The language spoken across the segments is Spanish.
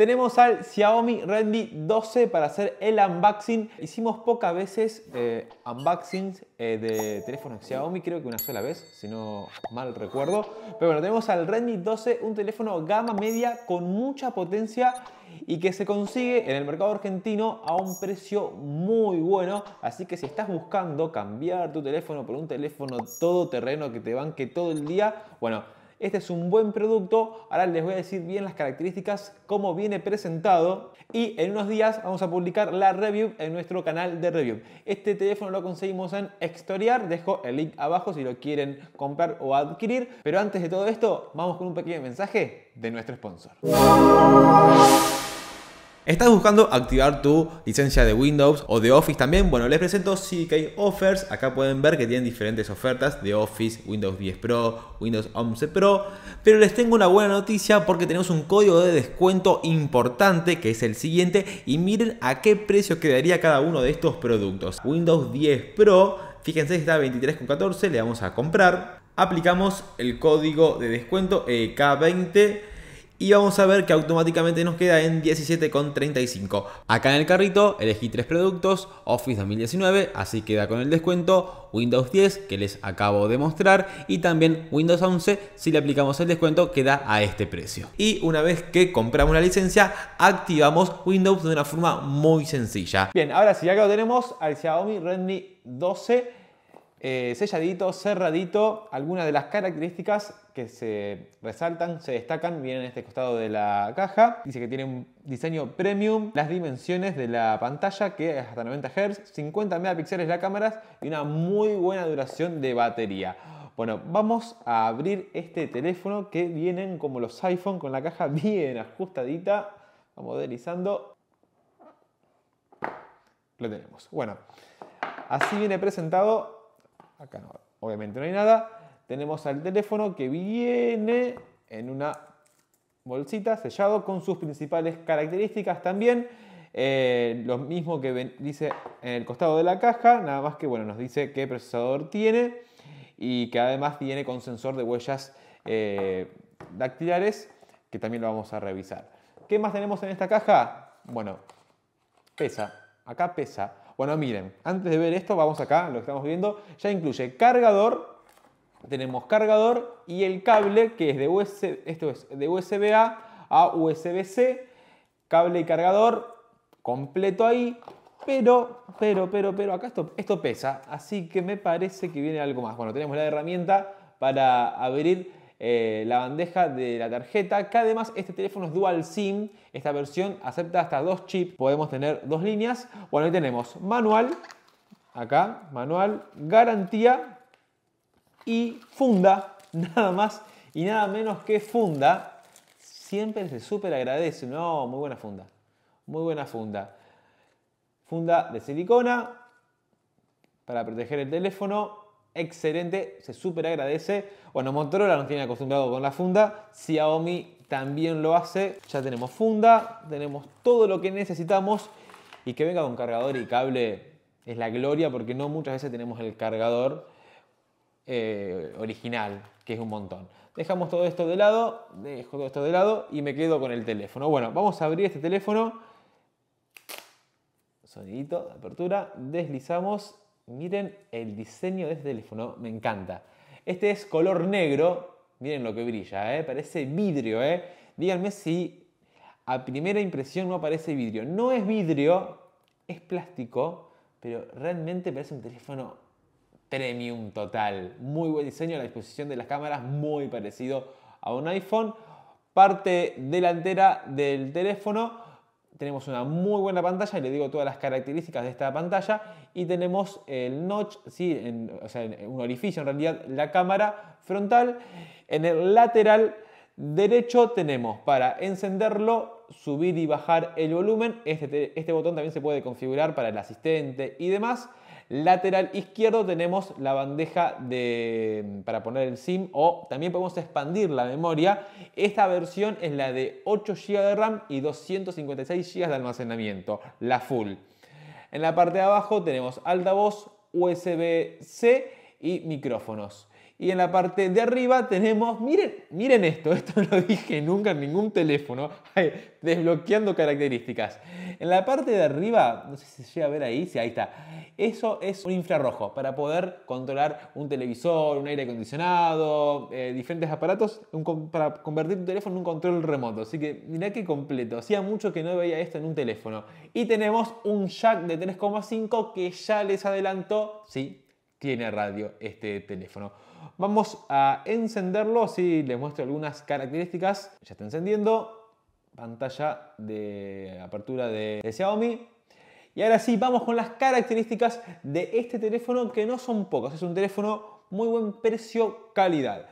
Tenemos al Xiaomi Redmi 12 para hacer el unboxing. Hicimos pocas veces eh, unboxings eh, de teléfonos Xiaomi, creo que una sola vez, si no mal recuerdo. Pero bueno, tenemos al Redmi 12, un teléfono gama media con mucha potencia y que se consigue en el mercado argentino a un precio muy bueno. Así que si estás buscando cambiar tu teléfono por un teléfono todoterreno que te banque todo el día, bueno, este es un buen producto, ahora les voy a decir bien las características, cómo viene presentado y en unos días vamos a publicar la review en nuestro canal de review. Este teléfono lo conseguimos en Extoriar, dejo el link abajo si lo quieren comprar o adquirir, pero antes de todo esto vamos con un pequeño mensaje de nuestro sponsor. ¿Estás buscando activar tu licencia de Windows o de Office también? Bueno, les presento CDK Offers. Acá pueden ver que tienen diferentes ofertas de Office, Windows 10 Pro, Windows 11 Pro. Pero les tengo una buena noticia porque tenemos un código de descuento importante que es el siguiente. Y miren a qué precio quedaría cada uno de estos productos. Windows 10 Pro, fíjense, está 23,14. Le vamos a comprar. Aplicamos el código de descuento e k 20 y vamos a ver que automáticamente nos queda en 17,35. Acá en el carrito elegí tres productos, Office 2019, así queda con el descuento, Windows 10 que les acabo de mostrar y también Windows 11 si le aplicamos el descuento queda a este precio. Y una vez que compramos la licencia activamos Windows de una forma muy sencilla. Bien, ahora sí, acá lo tenemos al Xiaomi Redmi 12 eh, selladito, cerradito, algunas de las características que se resaltan, se destacan, vienen en este costado de la caja. Dice que tiene un diseño premium, las dimensiones de la pantalla que es hasta 90 Hz, 50 megapíxeles la cámara y una muy buena duración de batería. Bueno, vamos a abrir este teléfono que vienen como los iPhone con la caja bien ajustadita. Vamos deslizando. Lo tenemos. Bueno, así viene presentado acá Obviamente no hay nada. Tenemos al teléfono que viene en una bolsita sellado con sus principales características también. Eh, lo mismo que dice en el costado de la caja, nada más que bueno, nos dice qué procesador tiene y que además viene con sensor de huellas eh, dactilares, que también lo vamos a revisar. ¿Qué más tenemos en esta caja? Bueno, pesa, acá pesa bueno, miren, antes de ver esto, vamos acá, lo que estamos viendo, ya incluye cargador, tenemos cargador y el cable que es de USB, esto es de USB A a USB-C, cable y cargador completo ahí, pero, pero, pero, pero, acá esto, esto pesa, así que me parece que viene algo más. Bueno, tenemos la herramienta para abrir eh, la bandeja de la tarjeta, que además este teléfono es dual SIM, esta versión acepta hasta dos chips, podemos tener dos líneas. Bueno, ahí tenemos manual, acá, manual, garantía y funda, nada más y nada menos que funda. Siempre se súper agradece, no, muy buena funda, muy buena funda. Funda de silicona para proteger el teléfono excelente, se súper agradece. Bueno, Motorola nos tiene acostumbrado con la funda, Xiaomi también lo hace. Ya tenemos funda, tenemos todo lo que necesitamos y que venga con cargador y cable es la gloria porque no muchas veces tenemos el cargador eh, original, que es un montón. Dejamos todo esto de lado, dejo todo esto de lado y me quedo con el teléfono. Bueno, vamos a abrir este teléfono. Sonidito de apertura, deslizamos Miren el diseño de este teléfono, me encanta. Este es color negro, miren lo que brilla, eh, parece vidrio. Eh. Díganme si a primera impresión no aparece vidrio. No es vidrio, es plástico, pero realmente parece un teléfono premium total. Muy buen diseño, la disposición de las cámaras muy parecido a un iPhone. Parte delantera del teléfono tenemos una muy buena pantalla, y le digo todas las características de esta pantalla, y tenemos el notch, ¿sí? o sea, un orificio en realidad, la cámara frontal. En el lateral derecho tenemos para encenderlo, subir y bajar el volumen, este, este botón también se puede configurar para el asistente y demás. Lateral izquierdo tenemos la bandeja de, mm, para poner el SIM o también podemos expandir la memoria. Esta versión es la de 8 GB de RAM y 256 GB de almacenamiento, la full. En la parte de abajo tenemos altavoz, USB-C y micrófonos. Y en la parte de arriba tenemos, miren, miren esto, esto no lo dije nunca en ningún teléfono, desbloqueando características. En la parte de arriba, no sé si se llega a ver ahí, sí, ahí está. Eso es un infrarrojo para poder controlar un televisor, un aire acondicionado, eh, diferentes aparatos, para convertir tu teléfono en un control remoto. Así que mirá qué completo, hacía mucho que no veía esto en un teléfono. Y tenemos un jack de 3,5 que ya les adelantó, sí, tiene radio este teléfono. Vamos a encenderlo, así les muestro algunas características. Ya está encendiendo. Pantalla de apertura de, de Xiaomi. Y ahora sí, vamos con las características de este teléfono que no son pocas. Es un teléfono muy buen precio-calidad.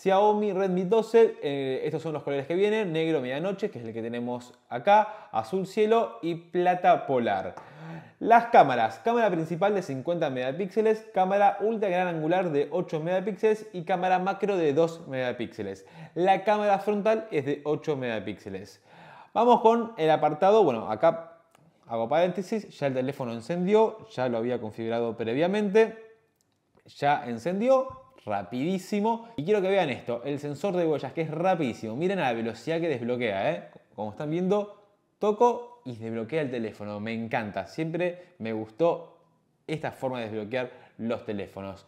Xiaomi Redmi 12, eh, estos son los colores que vienen, negro medianoche, que es el que tenemos acá, azul cielo y plata polar. Las cámaras, cámara principal de 50 megapíxeles, cámara ultra gran angular de 8 megapíxeles y cámara macro de 2 megapíxeles. La cámara frontal es de 8 megapíxeles. Vamos con el apartado, bueno, acá hago paréntesis, ya el teléfono encendió, ya lo había configurado previamente, ya encendió rapidísimo. Y quiero que vean esto, el sensor de huellas que es rapidísimo. Miren a la velocidad que desbloquea, ¿eh? Como están viendo, toco y desbloquea el teléfono. Me encanta, siempre me gustó esta forma de desbloquear los teléfonos.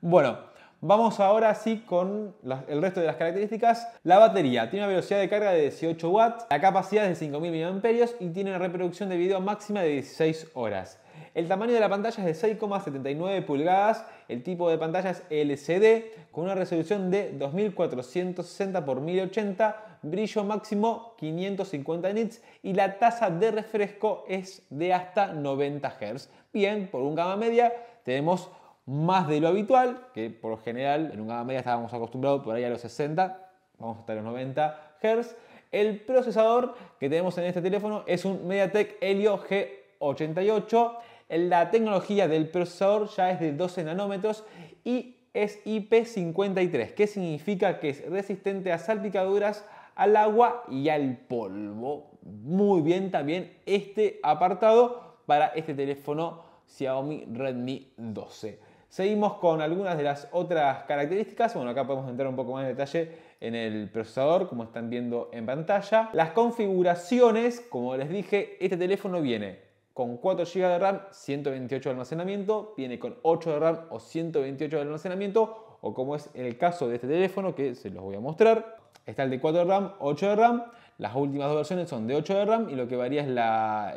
Bueno, vamos ahora sí con el resto de las características. La batería tiene una velocidad de carga de 18 watts, la capacidad de 5000 mAh y tiene una reproducción de video máxima de 16 horas. El tamaño de la pantalla es de 6,79 pulgadas, el tipo de pantalla es LCD con una resolución de 2460 x 1080, brillo máximo 550 nits y la tasa de refresco es de hasta 90 Hz. Bien, por un gama media tenemos más de lo habitual, que por lo general en un gama media estábamos acostumbrados por ahí a los 60, vamos a hasta los 90 Hz. El procesador que tenemos en este teléfono es un MediaTek Helio G88. La tecnología del procesador ya es de 12 nanómetros y es IP53, que significa que es resistente a salpicaduras, al agua y al polvo. Muy bien también este apartado para este teléfono Xiaomi Redmi 12. Seguimos con algunas de las otras características. Bueno, acá podemos entrar un poco más en detalle en el procesador, como están viendo en pantalla. Las configuraciones, como les dije, este teléfono viene con 4 GB de RAM, 128 de almacenamiento, viene con 8 de RAM o 128 de almacenamiento, o como es el caso de este teléfono que se los voy a mostrar, está el de 4 de RAM, 8 de RAM, las últimas dos versiones son de 8 de RAM y lo que varía es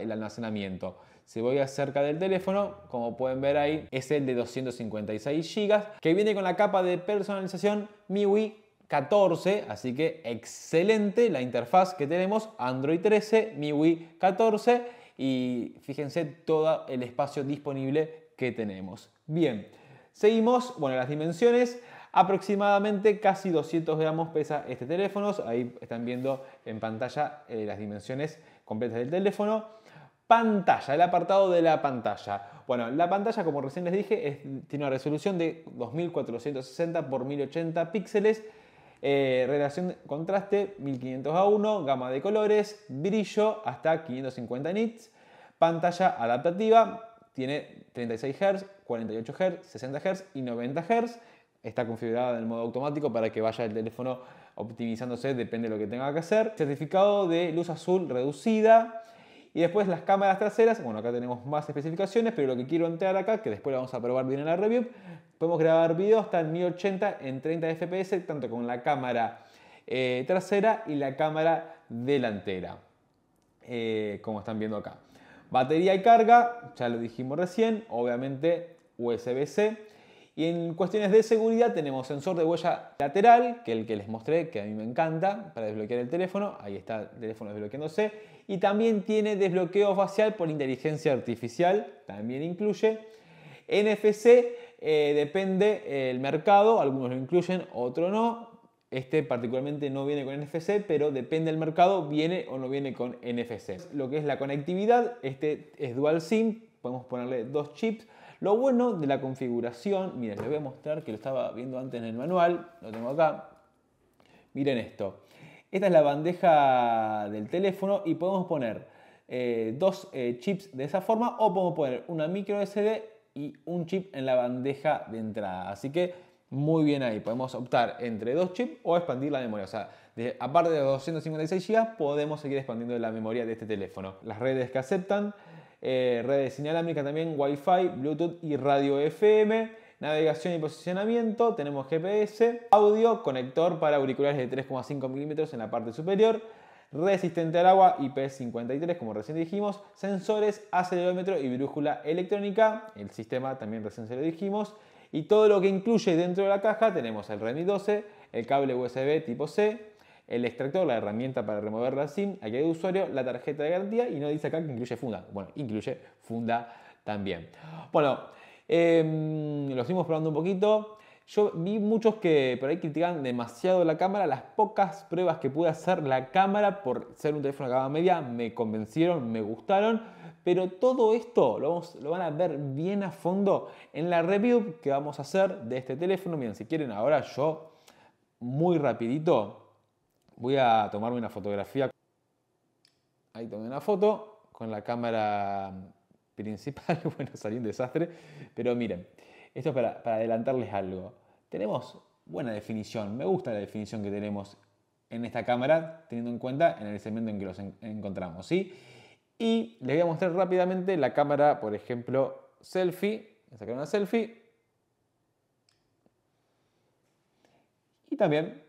el almacenamiento. Si voy acerca del teléfono, como pueden ver ahí, es el de 256 GB, que viene con la capa de personalización MIUI 14, así que excelente la interfaz que tenemos, Android 13, MIUI 14 y fíjense todo el espacio disponible que tenemos. Bien, seguimos, bueno, las dimensiones. Aproximadamente casi 200 gramos pesa este teléfono. Ahí están viendo en pantalla eh, las dimensiones completas del teléfono. Pantalla, el apartado de la pantalla. Bueno, la pantalla, como recién les dije, tiene una resolución de 2460 x 1080 píxeles eh, relación contraste 1500 a 1, gama de colores, brillo hasta 550 nits, pantalla adaptativa, tiene 36 Hz, 48 Hz, 60 Hz y 90 Hz. Está configurada en modo automático para que vaya el teléfono optimizándose, depende de lo que tenga que hacer. Certificado de luz azul reducida. Y después las cámaras traseras, bueno, acá tenemos más especificaciones, pero lo que quiero entrar acá, que después lo vamos a probar bien en la review, podemos grabar videos hasta 1080 en 30 fps, tanto con la cámara eh, trasera y la cámara delantera, eh, como están viendo acá. Batería y carga, ya lo dijimos recién, obviamente USB-C. Y en cuestiones de seguridad tenemos sensor de huella lateral, que es el que les mostré, que a mí me encanta, para desbloquear el teléfono. Ahí está el teléfono desbloqueándose y también tiene desbloqueo facial por inteligencia artificial, también incluye. NFC eh, depende el mercado, algunos lo incluyen, otros no. Este particularmente no viene con NFC, pero depende del mercado, viene o no viene con NFC. Lo que es la conectividad, este es dual SIM, podemos ponerle dos chips. Lo bueno de la configuración, miren, les voy a mostrar que lo estaba viendo antes en el manual, lo tengo acá. Miren esto. Esta es la bandeja del teléfono y podemos poner eh, dos eh, chips de esa forma o podemos poner una micro SD y un chip en la bandeja de entrada. Así que muy bien ahí, podemos optar entre dos chips o expandir la memoria. O sea, aparte de los 256 GB podemos seguir expandiendo la memoria de este teléfono. Las redes que aceptan, eh, redes inalámbricas también, Wi-Fi, Bluetooth y radio FM navegación y posicionamiento, tenemos GPS, audio, conector para auriculares de 3,5 milímetros en la parte superior, resistente al agua, IP53 como recién dijimos, sensores, acelerómetro y brújula electrónica, el sistema también recién se lo dijimos, y todo lo que incluye dentro de la caja tenemos el Redmi 12, el cable USB tipo C, el extractor, la herramienta para remover la SIM, aquí hay usuario, la tarjeta de garantía y no dice acá que incluye funda. Bueno, incluye funda también. Bueno, eh, lo seguimos probando un poquito. Yo vi muchos que por ahí critican demasiado la cámara. Las pocas pruebas que pude hacer la cámara por ser un teléfono de cámara media me convencieron, me gustaron. Pero todo esto lo, van a ver bien a fondo en la review que vamos a hacer de este teléfono. Miren, si quieren ahora yo muy rapidito voy a tomarme una fotografía. Ahí tomé una foto con la cámara principal, bueno, salió un desastre, pero miren, esto es para, adelantarles algo. Tenemos buena definición, me gusta la definición que tenemos en esta cámara, teniendo en cuenta en el segmento en que los encontramos, ¿sí? Y les voy a mostrar rápidamente la cámara, por ejemplo, selfie, voy a sacar una selfie. Y también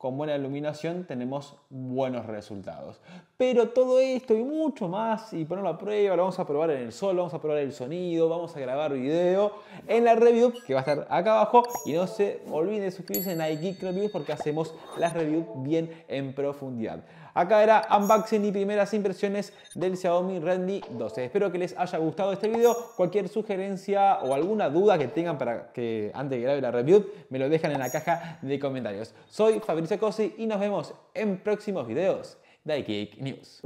con buena iluminación tenemos buenos resultados. Pero todo esto y mucho más, y ponerlo a prueba, lo vamos a probar en el sol, vamos a probar el sonido, vamos a grabar video en la review que va a estar acá abajo. Y no se olviden de suscribirse en iGeek Reviews porque hacemos las review bien en profundidad. Acá era unboxing y primeras impresiones del Xiaomi Redmi 12. Espero que les haya gustado este video. Cualquier sugerencia o alguna duda que tengan para que antes de grabar la review, me lo dejan en la caja de comentarios. Soy Fabricio Cosi y nos vemos en próximos videos de News.